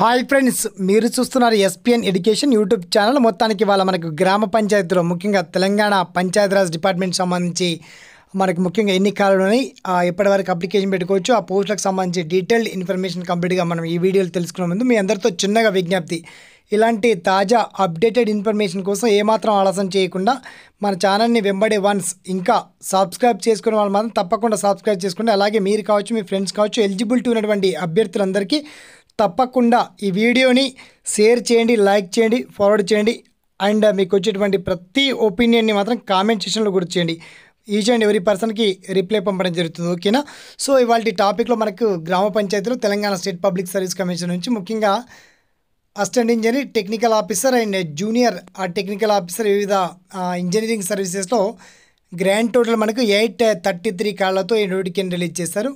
hi friends మీరు చూస్తున్నారు SPN education YouTube channel మొత్తానికి వాళ్ళ మనకు గ్రామ పంచాయతీలో ముఖ్యంగా తెలంగాణ పంచాయతీరాజ్ డిపార్ట్మెంట్ సంబంధించి మనకు ముఖ్యంగా ఎన్ని కాలంలోని ఎప్పటివరకు అప్లికేషన్ పెట్టుకోవచ్చు ఆ పోస్టులకు సంబంధించి డీటెయిల్డ్ ఇన్ఫర్మేషన్ కంప్లీట్గా మనం ఈ వీడియోలు తెలుసుకునే ముందు మీ అందరితో చిన్నగా విజ్ఞప్తి ఇలాంటి తాజా అప్డేటెడ్ ఇన్ఫర్మేషన్ కోసం ఏమాత్రం ఆలస్యం చేయకుండా మన ఛానల్ని వెంబడే వన్స్ ఇంకా సబ్స్క్రైబ్ చేసుకునే వాళ్ళు మాత్రం తప్పకుండా సబ్స్క్రైబ్ చేసుకోండి అలాగే మీరు కావచ్చు మీ ఫ్రెండ్స్ కావచ్చు ఎలిజిబిలిటీ ఉన్నటువంటి అభ్యర్థులందరికీ తప్పకుండా ఈ వీడియోని షేర్ చేయండి లైక్ చేయండి ఫార్వర్డ్ చేయండి అండ్ మీకు వచ్చేటువంటి ప్రతి ఒపీనియన్ని మాత్రం కామెంట్ సెషన్లో కూడా చేయండి ఈచ్ అండ్ ఎవరీ పర్సన్కి రిప్లై పంపడం జరుగుతుంది ఓకేనా సో ఇవాళ టాపిక్లో మనకు గ్రామ పంచాయతీలో Telangana state public service commission నుంచి ముఖ్యంగా assistant engineer technical officer and junior uh technical officer వివిధ ఇంజనీరింగ్ సర్వీసెస్లో గ్రాండ్ టోటల్ మనకు ఎయిట్ థర్టీ త్రీ కాళ్ళతో ఈ నోటిఫికేషన్ రిలీజ్ చేశారు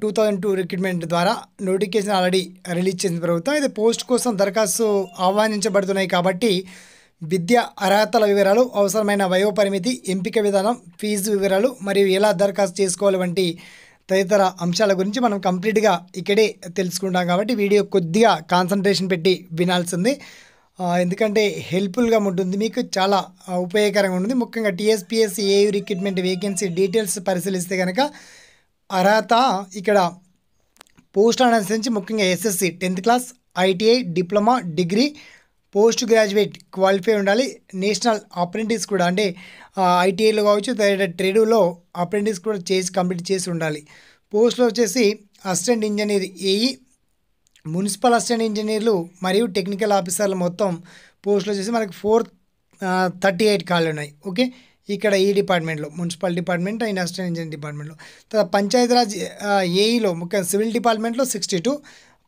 టూ థౌజండ్ టూ రిక్రూట్మెంట్ ద్వారా నోటిఫికేషన్ ఆల్రెడీ రిలీజ్ చేసిన ప్రభుత్వం అయితే పోస్ట్ కోసం దరఖాస్తు ఆహ్వానించబడుతున్నాయి కాబట్టి విద్య అర్హతల వివరాలు అవసరమైన వయోపరిమితి ఎంపిక విధానం ఫీజు వివరాలు మరియు ఎలా దరఖాస్తు చేసుకోవాలి వంటి తదితర అంశాల గురించి మనం కంప్లీట్గా ఇక్కడే తెలుసుకుంటాం కాబట్టి వీడియో కొద్దిగా కాన్సన్ట్రేషన్ పెట్టి వినాల్సింది ఎందుకంటే హెల్ప్ఫుల్గా ఉంటుంది మీకు చాలా ఉపయోగకరంగా ఉంటుంది ముఖ్యంగా TSPS AU recruitment vacancy details పరిశీలిస్తే కనుక అర్హత ఇక్కడ పోస్ట్ అనుసరించి ముఖ్యంగా SSC tenth class ITI diploma degree post graduate qualify ఉండాలి నేషనల్ అప్రెంటిస్ కూడా అంటే ఐటీఐలో కావచ్చు ట్రేడులో అప్రెంటిస్ కూడా చేసి కంప్లీట్ చేసి ఉండాలి పోస్ట్లో వచ్చేసి assistant engineer AE municipal assistant ఇంజనీర్లు మరియు టెక్నికల్ ఆఫీసర్లు మొత్తం పోస్టులు వచ్చేసి మనకి ఫోర్ థర్టీ ఎయిట్ కాళ్ళు ఉన్నాయి ఓకే ఇక్కడ ఈ డిపార్ట్మెంట్లో municipal department and assistant engineer డిపార్ట్మెంట్లో తర్వాత పంచాయతీరాజ్ ఏఈలో ముఖ్యంగా సివిల్ డిపార్ట్మెంట్లో సిక్స్టీ టూ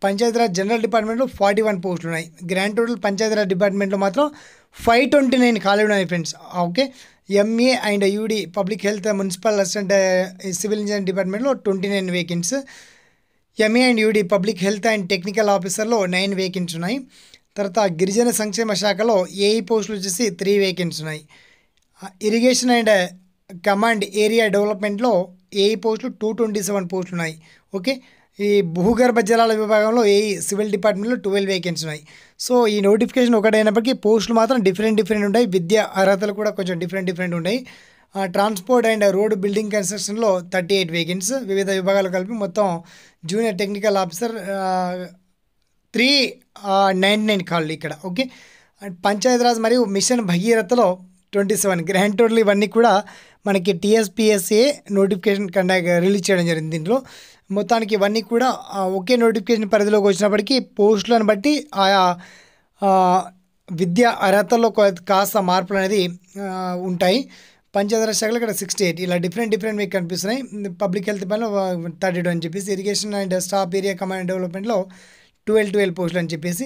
పంచాయతీరాజ్ జనరల్ డిపార్ట్మెంట్లో ఫార్టీ వన్ పోస్టులు ఉన్నాయి గ్రాండ్ టోటల్ పంచాయతీరాజ్ డిపార్ట్మెంట్లో మాత్రం ఫైవ్ ట్వంటీ నైన్ ఖాళీ ఉన్నాయి friends okay MA and UD public health municipal assistant civil engineering డిపార్ట్మెంట్లో twenty nine vacancies MA and UD public health and technical ఆఫీసర్లో nine vacancies ఉన్నాయి తర్వాత గిరిజన సంక్షేమ శాఖలో ఏఈ e పోస్టులు వచ్చేసి త్రీ వేకెన్స్ ఉన్నాయి ఇరిగేషన్ అండ్ కమాండ్ ఏరియా డెవలప్మెంట్లో ఏఈ పోస్టులు టూ ట్వంటీ సెవెన్ పోస్టులు ఉన్నాయి ఓకే ఈ భూగర్భ జలాల విభాగంలో ఏ సివిల్ డిపార్ట్మెంట్లో ట్వెల్వ్ వేకెన్సీ ఉన్నాయి సో ఈ నోటిఫికేషన్ ఒకటైనప్పటికీ పోస్టులు మాత్రం డిఫరెంట్ డిఫరెంట్ ఉంటాయి విద్య అర్హతలు కూడా కొంచెం డిఫరెంట్ డిఫరెంట్ ఉన్నాయి ట్రాన్స్పోర్ట్ అండ్ రోడ్ బిల్డింగ్ కన్స్ట్రక్షన్లో థర్టీ ఎయిట్ వేకెన్సీ వివిధ విభాగాలు కలిపి మొత్తం junior technical officer three nine nine కాళ్ళు ఇక్కడ ఓకే అండ్ పంచాయతీరాజ్ మరియు machine భగీరథలో twenty seven grand total ఇవన్నీ కూడా మనకి టీఎస్పిఎస్ఏ నోటిఫికేషన్ కండక్ట్ రిలీజ్ చేయడం జరిగింది దీంట్లో మొత్తానికి ఇవన్నీ కూడా ఒకే నోటిఫికేషన్ పరిధిలోకి వచ్చినప్పటికీ పోస్టులను బట్టి ఆయా విద్యా అర్హతల్లో కాస్త మార్పులు అనేది ఉంటాయి పంచదార శాఖలు ఇక్కడ సిక్స్టీ ఎయిట్ ఇలా డిఫరెంట్ డిఫరెంట్ మీకు కనిపిస్తున్నాయి పబ్లిక్ హెల్త్ పైన థర్టీ టూ అని చెప్పేసి irrigation and staff area command డెవలప్మెంట్లో ట్వెల్వ్ ట్వెల్వ్ పోస్టులు అని చెప్పేసి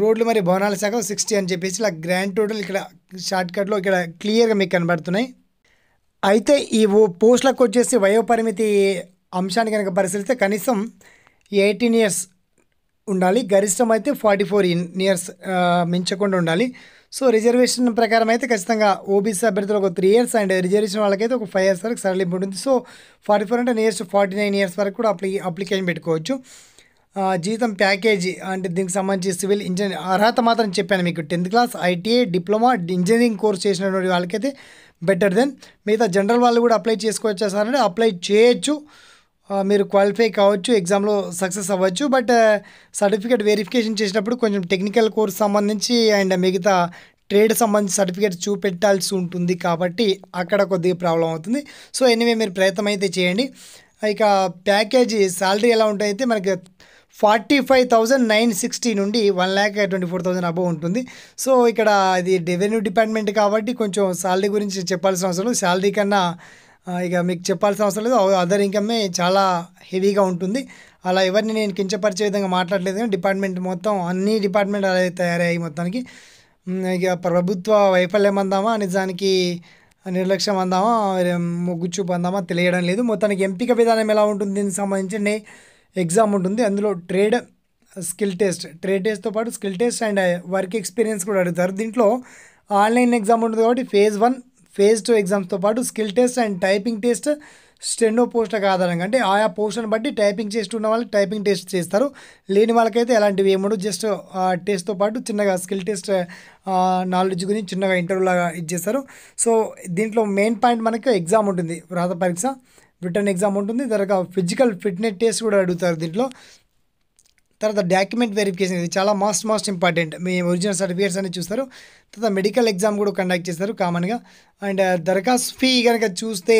రోడ్లు మరి భవనాల శాఖ సిక్స్టీ అని చెప్పేసి ఇలా గ్రాండ్ టోటల్ ఇక్కడ షార్ట్కట్లో ఇక్కడ క్లియర్గా మీకు కనబడుతున్నాయి అయితే ఈ పోస్టులకు వచ్చేసి వయోపరిమితి అంశాన్ని కనుక పరిశీలిస్తే కనీసం ఎయిటీన్ ఇయర్స్ ఉండాలి గరిష్టం అయితే ఫార్టీ ఫోర్ ఇయర్స్ మించకుండా ఉండాలి సో రిజర్వేషన్ ప్రకారం అయితే ఖచ్చితంగా ఓబీసీ ఒక త్రీ ఇయర్స్ అండ్ రిజర్వేషన్ వాళ్ళకైతే ఒక ఫైవ్ ఇయర్స్ వరకు సరళింపు ఉంటుంది సో ఫార్టీ ఫోర్ అంటే నియర్స్ట్ ఫార్టీ నైన్ ఇయర్స్ వరకు కూడా అప్లి అప్లికేషన్ పెట్టుకోవచ్చు జీతం ప్యాకేజీ అంటే దీనికి సంబంధించి సివిల్ ఇంజనీర్ అర్హత మాత్రం చెప్పాను మీకు tenth class ITI diploma engineering course చేసినటువంటి వాళ్ళకైతే బెటర్ దెన్ మిగతా జనరల్ వాళ్ళు కూడా అప్లై చేసుకోవచ్చా సార్ అంటే అప్లై చేయొచ్చు మీరు క్వాలిఫై కావచ్చు ఎగ్జామ్లో సక్సెస్ అవ్వచ్చు బట్ సర్టిఫికేట్ వెరిఫికేషన్ చేసినప్పుడు కొంచెం టెక్నికల్ కోర్స్ సంబంధించి అండ్ మిగతా ట్రేడ్ సంబంధించి సర్టిఫికేట్ చూపెట్టాల్సి ఉంటుంది కాబట్టి అక్కడ కొద్దిగా ప్రాబ్లం అవుతుంది సో ఎనీవే మీరు ప్రయత్నం అయితే చేయండి ఇక ప్యాకేజీ శాలరీ ఎలా ఉంటాయితే మనకి forty five thousand nine sixty నుండి one lakh twenty four thousand above ఉంటుంది సో ఇక్కడ ఇది రెవెన్యూ డిపార్ట్మెంట్ కాబట్టి కొంచెం శాలరీ గురించి చెప్పాల్సిన అవసరం శాలరీ కన్నా ఇక మీకు చెప్పాల్సిన అవసరం లేదు అదర్ ఇన్కమే చాలా హెవీగా ఉంటుంది అలా ఎవరిని నేను కించపరిచే విధంగా మాట్లాడలేదు కానీ డిపార్ట్మెంట్ మొత్తం అన్ని డిపార్ట్మెంట్ అలా తయారయ్యాయి మొత్తానికి ఇక ప్రభుత్వ వైఫల్యం అందామా నిజానికి నిర్లక్ష్యం అందామా చూపు అందామా తెలియడం లేదు మొత్తానికి ఎంపిక విధానం ఎలా ఉంటుంది దీనికి సంబంధించి ఎగ్జామ్ ఉంటుంది అందులో ట్రేడ్ స్కిల్ టెస్ట్ ట్రేడ్ టెస్ట్తో పాటు skill test and work experience కూడా అడుగుతారు దీంట్లో ఆన్లైన్ ఎగ్జామ్ ఉంటుంది కాబట్టి ఫేజ్ వన్ ఫేజ్ టూ ఎగ్జామ్స్తో పాటు skill test and typing test స్టెండో పోస్టులకు ఆధారంగా అంటే ఆయా పోస్టును బట్టి టైపింగ్ చేస్తున్న వాళ్ళకి టైపింగ్ టెస్ట్ చేస్తారు లేని వాళ్ళకైతే అలాంటివి ఏముండవు జస్ట్ టెస్ట్తో పాటు చిన్నగా స్కిల్ టెస్ట్ నాలెడ్జ్ గురించి చిన్నగా లాగా ఇచ్చేస్తారు సో దీంట్లో మెయిన్ పాయింట్ మనకి ఎగ్జామ్ ఉంటుంది వ్రాత పరీక్ష రిటర్న్ ఎగ్జామ్ ఉంటుంది తర్వాత ఫిజికల్ ఫిట్నెస్ టెస్ట్ కూడా అడుగుతారు దీంట్లో తర్వాత డాక్యుమెంట్ వెరిఫికేషన్ ఇది చాలా మోస్ట్ మోస్ట్ ఇంపార్టెంట్ మీ ఒరిజినల్ సర్టిఫికేట్స్ అనేది చూస్తారు తర్వాత మెడికల్ ఎగ్జామ్ కూడా కండక్ట్ చేస్తారు కామన్గా అండ్ దరఖాస్తు ఫీ కనుక చూస్తే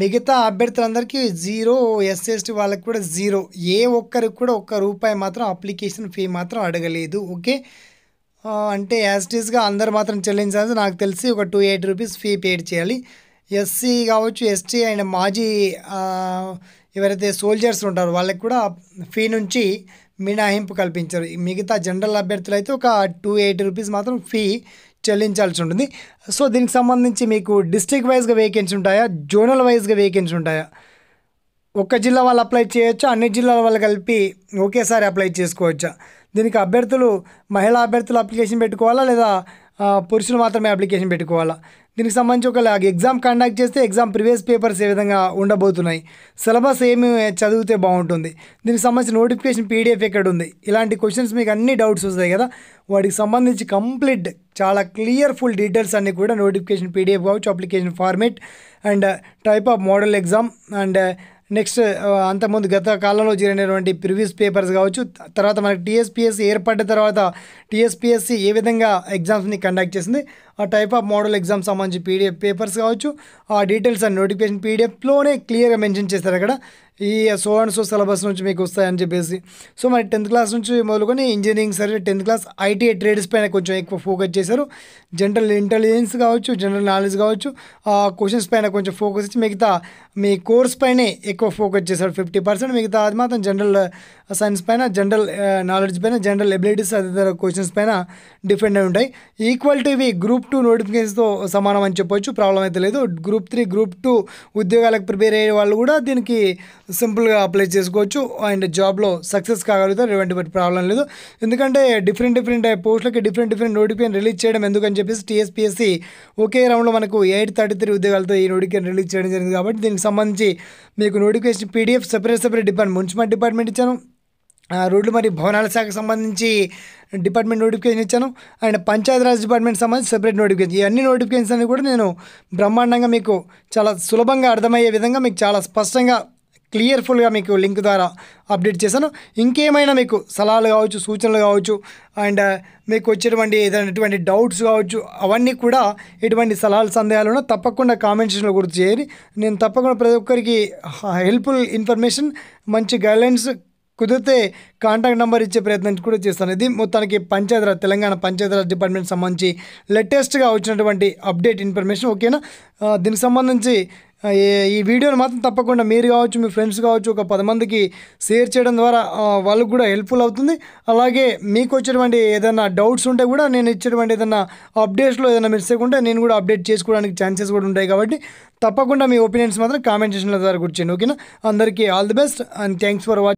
మిగతా అభ్యర్థులందరికీ జీరో ఎస్ఎస్టీ వాళ్ళకి కూడా జీరో ఏ ఒక్కరికి కూడా ఒక్క రూపాయి మాత్రం అప్లికేషన్ ఫీ మాత్రం అడగలేదు ఓకే అంటే యాజ్టీస్గా అందరు మాత్రం చెల్లించాల్సి నాకు తెలిసి ఒక two eight rupees fee paid చేయాలి ఎస్సీ కావచ్చు ఎస్టీ అండ్ మాజీ ఎవరైతే సోల్జర్స్ ఉంటారో వాళ్ళకి కూడా ఫీ నుంచి మినహాయింపు కల్పించారు మిగతా జనరల్ అభ్యర్థులు అయితే ఒక టూ ఎయిటీ రూపీస్ మాత్రం ఫీ చెల్లించాల్సి ఉంటుంది సో దీనికి సంబంధించి మీకు డిస్ట్రిక్ట్ వైజ్గా వేకెన్సీ ఉంటాయా జోనల్ వైజ్గా వేకెన్సీ ఉంటాయా ఒక్క జిల్లా వాళ్ళు అప్లై చేయొచ్చా అన్ని జిల్లాల వాళ్ళు కలిపి ఒకేసారి అప్లై చేసుకోవచ్చా దీనికి అభ్యర్థులు మహిళా అభ్యర్థులు అప్లికేషన్ పెట్టుకోవాలా లేదా పురుషులు మాత్రమే అప్లికేషన్ పెట్టుకోవాలా దీనికి సంబంధించి ఒక ఎగ్జామ్ కండక్ట్ చేస్తే ఎగ్జామ్ ప్రివియస్ పేపర్స్ ఏ విధంగా ఉండబోతున్నాయి సిలబస్ ఏమి చదివితే బాగుంటుంది దీనికి సంబంధించి నోటిఫికేషన్ పీడిఎఫ్ ఎక్కడ ఉంది ఇలాంటి క్వశ్చన్స్ మీకు అన్ని డౌట్స్ వస్తాయి కదా వాటికి సంబంధించి కంప్లీట్ చాలా క్లియర్ ఫుల్ డీటెయిల్స్ అన్నీ కూడా నోటిఫికేషన్ పీడిఎఫ్ కావచ్చు application format and type of model exam and next అంతకుముందు గత కాలంలో జరిగినటువంటి ప్రివ్యూస్ పేపర్స్ కావచ్చు తర్వాత మనకి టీఎస్పిఎస్సి ఏర్పడిన తర్వాత టీఎస్పిఎస్సి ఏ విధంగా ఎగ్జామ్స్ని కండక్ట్ చేసింది ఆ టైప్ ఆఫ్ మోడల్ ఎగ్జామ్ సంబంధించి పీడిఎఫ్ పేపర్స్ కావచ్చు ఆ డీటెయిల్స్ అండ్ నోటిఫికేషన్ పీడిఎఫ్లోనే క్లియర్గా మెన్షన్ చేస్తారు అక్కడ ఈ సో అండ్ సో సిలబస్ నుంచి మీకు వస్తాయని చెప్పేసి సో మరి టెన్త్ క్లాస్ నుంచి మొదలుకొని ఇంజనీరింగ్ సరే టెన్త్ క్లాస్ ఐటీఐ ట్రేడ్స్ పైన కొంచెం ఎక్కువ ఫోకస్ చేశారు జనరల్ ఇంటెలిజెన్స్ కావచ్చు జనరల్ నాలెడ్జ్ కావచ్చు ఆ క్వశ్చన్స్ పైన కొంచెం ఫోకస్ ఇచ్చి మిగతా మీ కోర్స్ పైనే ఎక్కువ ఫోకస్ చేశారు ఫిఫ్టీ పర్సెంట్ మిగతా అది మాత్రం జనరల్ సైన్స్ uh, పైన జనరల్ నాలెడ్జ్ uh, పైన జనరల్ ఎబిలిటీస్ అదే క్వశ్చన్స్ పైన డిఫెండ్ అయి ఉంటాయి ఈక్వల్ టు ఇవి గ్రూప్ గ్రూప్ టూ నోటిఫికేషన్తో సమానం అని చెప్పొచ్చు ప్రాబ్లం అయితే లేదు గ్రూప్ త్రీ గ్రూప్ టూ ఉద్యోగాలకు ప్రిపేర్ అయ్యే వాళ్ళు కూడా దీనికి సింపుల్గా అప్లై చేసుకోవచ్చు అండ్ జాబ్లో సక్సెస్ కాగలుగుతారు ఎటువంటి ప్రాబ్లం లేదు ఎందుకంటే డిఫరెంట్ డిఫరెంట్ పోస్టులకి డిఫరెంట్ డిఫరెంట్ నోటిఫికేషన్ రిలీజ్ చేయడం ఎందుకని చెప్పేసి టీఎస్పీఎస్సీ ఒకే రౌండ్లో మనకు ఎయిట్ థర్టీ త్రీ ఉద్యోగాలతో ఈ నోటిఫికేషన్ రిలీజ్ చేయడం జరిగింది కాబట్టి దీనికి సంబంధించి మీకు notification PDF separate separate department municipal department ఇచ్చాను రోడ్లు మరియు భవనాల శాఖకు సంబంధించి డిపార్ట్మెంట్ నోటిఫికేషన్ ఇచ్చాను అండ్ పంచాయతీరాజ్ డిపార్ట్మెంట్ సంబంధించి సెపరేట్ నోటిఫికేషన్ ఇవన్నీ నోటిఫికేషన్స్ అన్ని కూడా నేను బ్రహ్మాండంగా మీకు చాలా సులభంగా అర్థమయ్యే విధంగా మీకు చాలా స్పష్టంగా క్లియర్ఫుల్గా మీకు లింక్ ద్వారా అప్డేట్ చేశాను ఇంకేమైనా మీకు సలహాలు కావచ్చు సూచనలు కావచ్చు అండ్ మీకు వచ్చేటువంటి ఎటువంటి డౌట్స్ కావచ్చు అవన్నీ కూడా ఎటువంటి సలహాలు సందేహాలు తప్పకుండా కామెంట్స్లో గుర్తు చేయాలి నేను తప్పకుండా ప్రతి ఒక్కరికి హెల్ప్ఫుల్ ఇన్ఫర్మేషన్ మంచి గైడ్లైన్స్ కుదిరితే కాంటాక్ట్ నెంబర్ ఇచ్చే ప్రయత్నం కూడా చేస్తాను ఇది మొత్తానికి పంచాయతీరాజ్ తెలంగాణ పంచాయతీరాజ్ డిపార్ట్మెంట్ సంబంధించి లేటెస్ట్గా వచ్చినటువంటి అప్డేట్ ఇన్ఫర్మేషన్ ఓకేనా దీనికి సంబంధించి ఈ వీడియోని మాత్రం తప్పకుండా మీరు కావచ్చు మీ ఫ్రెండ్స్ కావచ్చు ఒక పది మందికి షేర్ చేయడం ద్వారా వాళ్ళకు కూడా హెల్ప్ఫుల్ అవుతుంది అలాగే మీకు వచ్చేటువంటి ఏదైనా డౌట్స్ ఉంటే కూడా నేను ఇచ్చేటువంటి ఏదైనా అప్డేట్స్లో ఏదైనా మిస్ ఉంటే నేను కూడా అప్డేట్ చేసుకోవడానికి ఛాన్సెస్ కూడా ఉంటాయి కాబట్టి తప్పకుండా మీ ఒపీనియన్స్ మాత్రం కామెంట్ సెషన్ల ద్వారా కూర్చోండి ఓకేనా అందరికీ all the best and thanks for watching